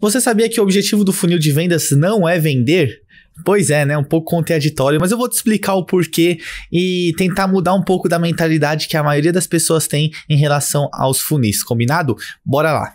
Você sabia que o objetivo do funil de vendas não é vender? Pois é, né? Um pouco contraditório, mas eu vou te explicar o porquê e tentar mudar um pouco da mentalidade que a maioria das pessoas tem em relação aos funis, combinado? Bora lá!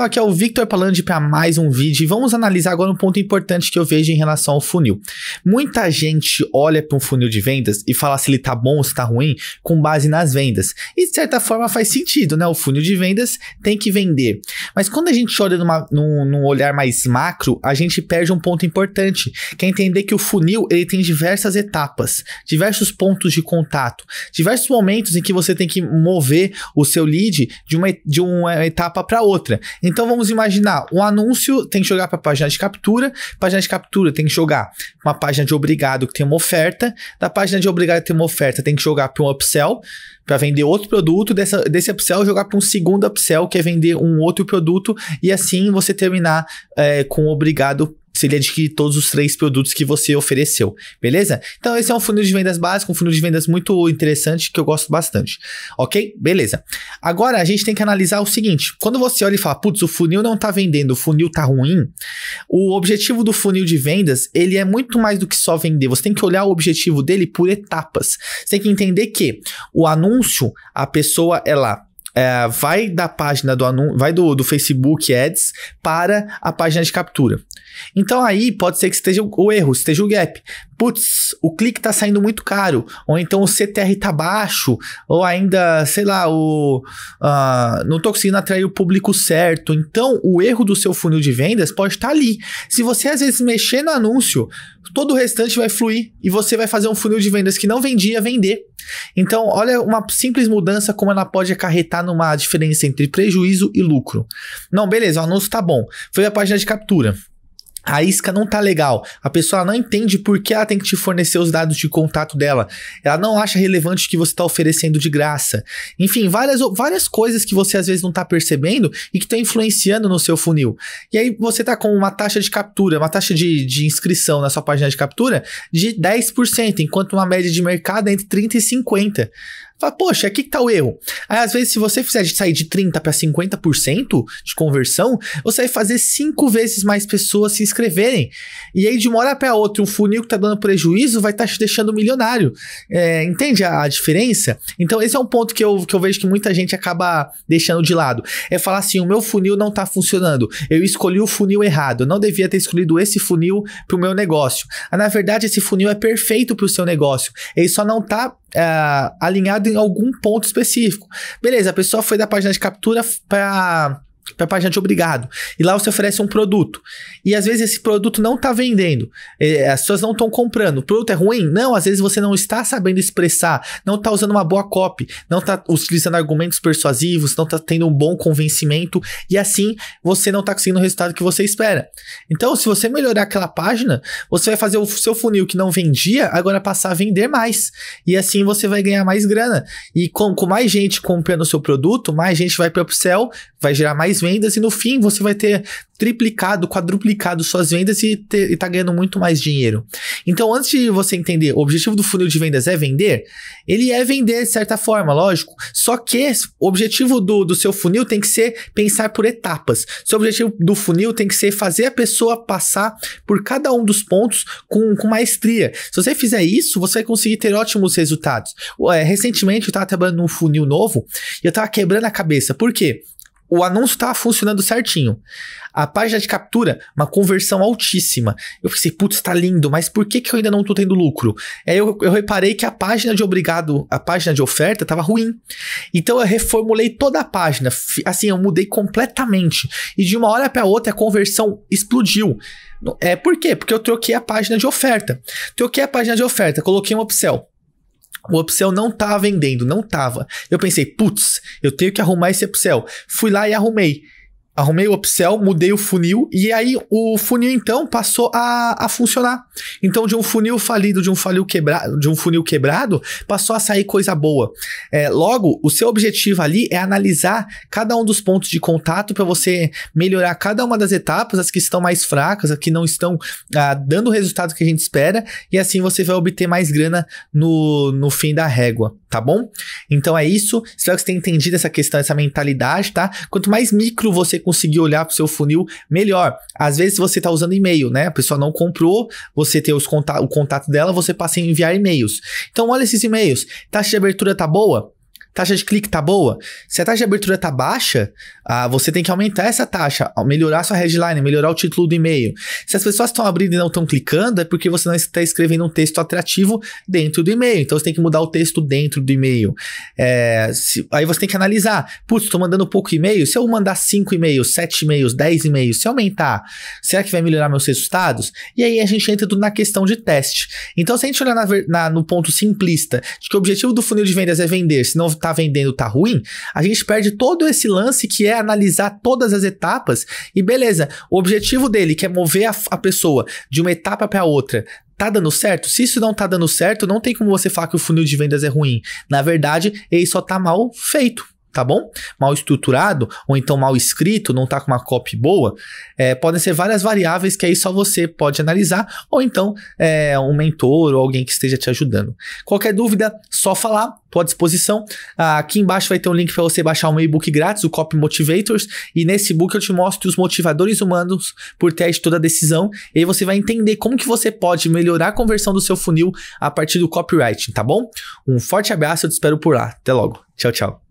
Então, aqui é o Victor Palandi para mais um vídeo e vamos analisar agora um ponto importante que eu vejo em relação ao funil. Muita gente olha para um funil de vendas e fala se ele tá bom ou se tá ruim com base nas vendas. E de certa forma faz sentido, né? O funil de vendas tem que vender. Mas quando a gente olha numa, num, num olhar mais macro, a gente perde um ponto importante, que é entender que o funil ele tem diversas etapas, diversos pontos de contato, diversos momentos em que você tem que mover o seu lead de uma, de uma etapa para outra. Então vamos imaginar, um anúncio tem que jogar para a página de captura, página de captura tem que jogar uma página de obrigado que tem uma oferta, da página de obrigado que tem uma oferta tem que jogar para um upsell, para vender outro produto, dessa, desse upsell jogar para um segundo upsell, que é vender um outro produto, e assim você terminar é, com obrigado se ele adquirir todos os três produtos que você ofereceu, beleza? Então esse é um funil de vendas básico, um funil de vendas muito interessante que eu gosto bastante, ok? Beleza. Agora a gente tem que analisar o seguinte, quando você olha e fala, putz, o funil não tá vendendo, o funil tá ruim, o objetivo do funil de vendas, ele é muito mais do que só vender, você tem que olhar o objetivo dele por etapas, você tem que entender que o anúncio, a pessoa, ela é, vai da página do anúncio, vai do, do Facebook Ads para a página de captura. Então aí pode ser que esteja o erro, esteja o gap. Putz, o clique está saindo muito caro, ou então o CTR está baixo, ou ainda, sei lá, o uh, não estou conseguindo atrair o público certo. Então o erro do seu funil de vendas pode estar tá ali. Se você às vezes mexer no anúncio, todo o restante vai fluir e você vai fazer um funil de vendas que não vendia vender então, olha uma simples mudança como ela pode acarretar numa diferença entre prejuízo e lucro. Não, beleza, o anúncio tá bom. Foi a página de captura a isca não tá legal, a pessoa não entende por que ela tem que te fornecer os dados de contato dela, ela não acha relevante o que você está oferecendo de graça. Enfim, várias, várias coisas que você às vezes não tá percebendo e que estão influenciando no seu funil. E aí você tá com uma taxa de captura, uma taxa de, de inscrição na sua página de captura de 10%, enquanto uma média de mercado é entre 30% e 50%. Fala, poxa, aqui que tá o erro. Aí, às vezes, se você fizer de sair de 30% para 50% de conversão, você vai fazer cinco vezes mais pessoas se inscreverem. E aí, de uma hora para outra, um funil que tá dando prejuízo vai estar tá te deixando milionário. É, entende a, a, diferença? Então, esse é um ponto que eu, que eu vejo que muita gente acaba deixando de lado. É falar assim: o meu funil não tá funcionando. Eu escolhi o funil errado. Eu não devia ter escolhido esse funil pro meu negócio. Ah, na verdade, esse funil é perfeito pro seu negócio. Ele só não tá é, alinhado em algum ponto específico. Beleza, a pessoa foi da página de captura para Pepajante obrigado. E lá você oferece um produto. E às vezes esse produto não está vendendo. É, as pessoas não estão comprando. O produto é ruim? Não, às vezes você não está sabendo expressar, não está usando uma boa copy, não está utilizando argumentos persuasivos, não está tendo um bom convencimento. E assim você não está conseguindo o resultado que você espera. Então, se você melhorar aquela página, você vai fazer o seu funil que não vendia, agora passar a vender mais. E assim você vai ganhar mais grana. E com, com mais gente comprando o seu produto, mais gente vai para o upsell, vai gerar mais mais vendas e no fim você vai ter triplicado, quadruplicado suas vendas e, ter, e tá ganhando muito mais dinheiro. Então, antes de você entender, o objetivo do funil de vendas é vender, ele é vender de certa forma, lógico. Só que o objetivo do, do seu funil tem que ser pensar por etapas. Seu objetivo do funil tem que ser fazer a pessoa passar por cada um dos pontos com, com maestria. Se você fizer isso, você vai conseguir ter ótimos resultados. Recentemente eu estava trabalhando num funil novo e eu estava quebrando a cabeça. Por quê? o anúncio estava funcionando certinho. A página de captura, uma conversão altíssima. Eu pensei, putz, tá lindo, mas por que, que eu ainda não tô tendo lucro? Aí eu, eu reparei que a página de obrigado, a página de oferta estava ruim. Então eu reformulei toda a página. Assim, eu mudei completamente. E de uma hora para outra a conversão explodiu. É por quê? Porque eu troquei a página de oferta. Troquei a página de oferta, coloquei um upsell. O upsell não estava vendendo, não tava. Eu pensei, putz, eu tenho que arrumar esse upsell. Fui lá e arrumei. Arrumei o upsell, mudei o funil e aí o funil então passou a, a funcionar. Então de um funil falido, de um funil quebrado, de um funil quebrado, passou a sair coisa boa. É, logo, o seu objetivo ali é analisar cada um dos pontos de contato para você melhorar cada uma das etapas, as que estão mais fracas, as que não estão ah, dando o resultado que a gente espera e assim você vai obter mais grana no, no fim da régua, tá bom? Então é isso. Espero que você tenha entendido essa questão, essa mentalidade, tá? Quanto mais micro você conseguir olhar pro seu funil, melhor. Às vezes você tá usando e-mail, né? A pessoa não comprou, você tem os contato, o contato dela, você passa a enviar e-mails. Então olha esses e-mails. Taxa de abertura tá boa? Taxa de clique tá boa? Se a taxa de abertura tá baixa, ah, você tem que aumentar essa taxa, melhorar sua headline, melhorar o título do e-mail. Se as pessoas estão abrindo e não estão clicando, é porque você não está escrevendo um texto atrativo dentro do e-mail. Então você tem que mudar o texto dentro do e-mail. É, se, aí você tem que analisar. Putz, estou mandando pouco e-mail. Se eu mandar 5 e-mails, 7 e-mails, 10 e-mails, se aumentar, será que vai melhorar meus resultados? E aí a gente entra na questão de teste. Então, se a gente olhar na, na, no ponto simplista de que o objetivo do funil de vendas é vender, se não está tá vendendo tá ruim, a gente perde todo esse lance que é analisar todas as etapas e beleza, o objetivo dele que é mover a, a pessoa de uma etapa para outra, tá dando certo? Se isso não tá dando certo, não tem como você falar que o funil de vendas é ruim. Na verdade, ele só tá mal feito tá bom? Mal estruturado ou então mal escrito, não tá com uma copy boa, é, podem ser várias variáveis que aí só você pode analisar ou então é, um mentor ou alguém que esteja te ajudando. Qualquer dúvida, só falar, tô à disposição. Aqui embaixo vai ter um link para você baixar um e-book grátis, o Copy Motivators, e nesse book eu te mostro os motivadores humanos por trás de toda decisão, e aí você vai entender como que você pode melhorar a conversão do seu funil a partir do copywriting, tá bom? Um forte abraço, eu te espero por lá. Até logo. Tchau, tchau.